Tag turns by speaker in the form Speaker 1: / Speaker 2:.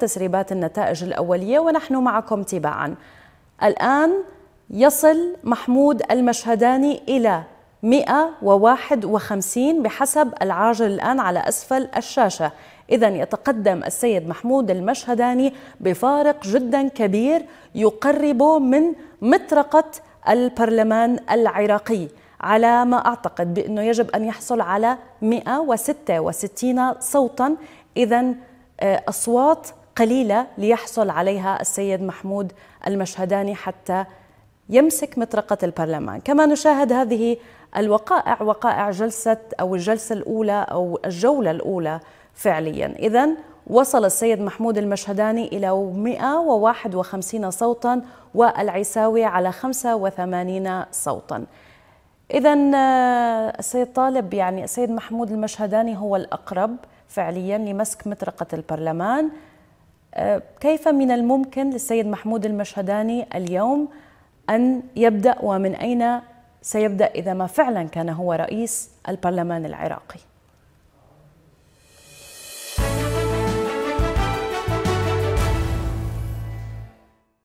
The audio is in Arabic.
Speaker 1: تسريبات النتائج الأولية ونحن معكم تباعا الآن يصل محمود المشهداني إلى 151 بحسب العاجل الآن على أسفل الشاشة إذا يتقدم السيد محمود المشهداني بفارق جدا كبير يقربه من مطرقة البرلمان العراقي على ما أعتقد بأنه يجب أن يحصل على 166 صوتا إذا آه، أصوات قليلة ليحصل عليها السيد محمود المشهداني حتى يمسك مطرقة البرلمان كما نشاهد هذه الوقائع وقائع جلسة أو الجلسة الأولى أو الجولة الأولى فعليا إذا وصل السيد محمود المشهداني إلى 151 صوتا والعيساوي على 85 صوتا إذا آه، السيد طالب يعني السيد محمود المشهداني هو الأقرب فعليا لمسك مطرقة البرلمان كيف من الممكن للسيد محمود المشهداني اليوم أن يبدأ ومن أين سيبدأ إذا ما فعلا كان هو رئيس البرلمان العراقي